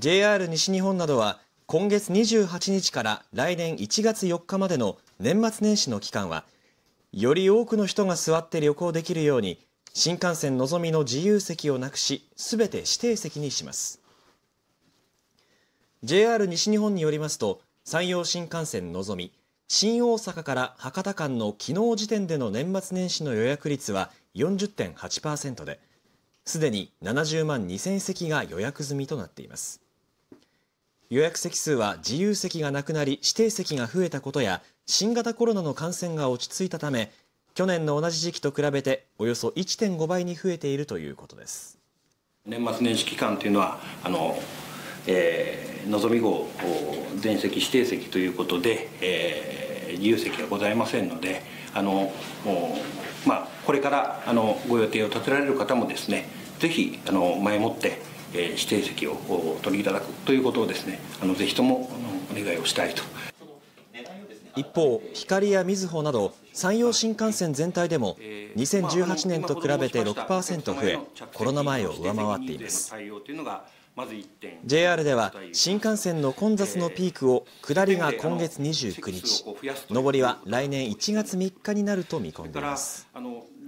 ＪＲ 西日本などは今月28日から来年1月4日までの年末年始の期間はより多くの人が座って旅行できるように新幹線のぞみの自由席をなくしすべて指定席にします JR 西日本によりますと山陽新幹線のぞみ新大阪から博多間の昨日時点での年末年始の予約率は40.8%ですでに70万2000席が予約済みとなっています予約席数は自由席がなくなり指定席が増えたことや新型コロナの感染が落ち着いたため去年の同じ時期と比べておよそ1.5倍に増えているということです年末年始期間というのはあの、えー、望み号全席指定席ということで、えー、自由席がございませんのであのまあ、これからあのご予定を立てられる方もですねぜひあの前もって指定席を取りいただくということをですねあのぜひともお願いをしたいと。一方、光やみずほなど山陽新幹線全体でも2018年と比べて6%増えコロナ前を上回っています JR では新幹線の混雑のピークを下りが今月29日上りは来年1月3日になると見込んでいます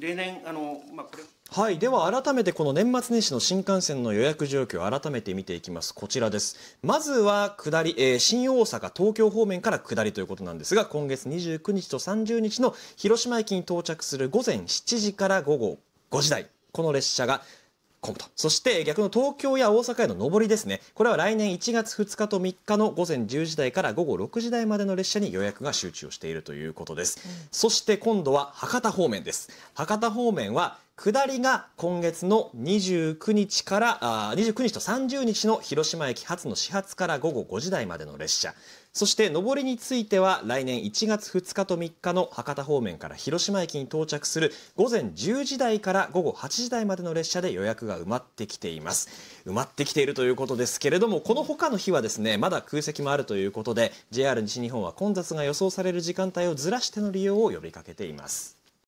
例年あの、まあ、これはいでは改めてこの年末年始の新幹線の予約状況を改めて見ていきますこちらですまずは下り、えー、新大阪東京方面から下りということなんですが今月29日と30日の広島駅に到着する午前7時から午後5時台この列車が混むと。そして逆の東京や大阪への上りですね。これは来年1月2日と3日の午前10時台から午後6時台までの列車に予約が集中しているということです。うん、そして今度は博多方面です。博多方面は下りが今月の29日からあ29日と30日の広島駅発の始発から午後5時台までの列車そして上りについては来年1月2日と3日の博多方面から広島駅に到着する午前10時台から午後8時台までの列車で予約が埋まってきています埋まってきているということですけれどもこの他の日はですねまだ空席もあるということで JR 西日本は混雑が予想される時間帯をずらしての利用を呼びかけています。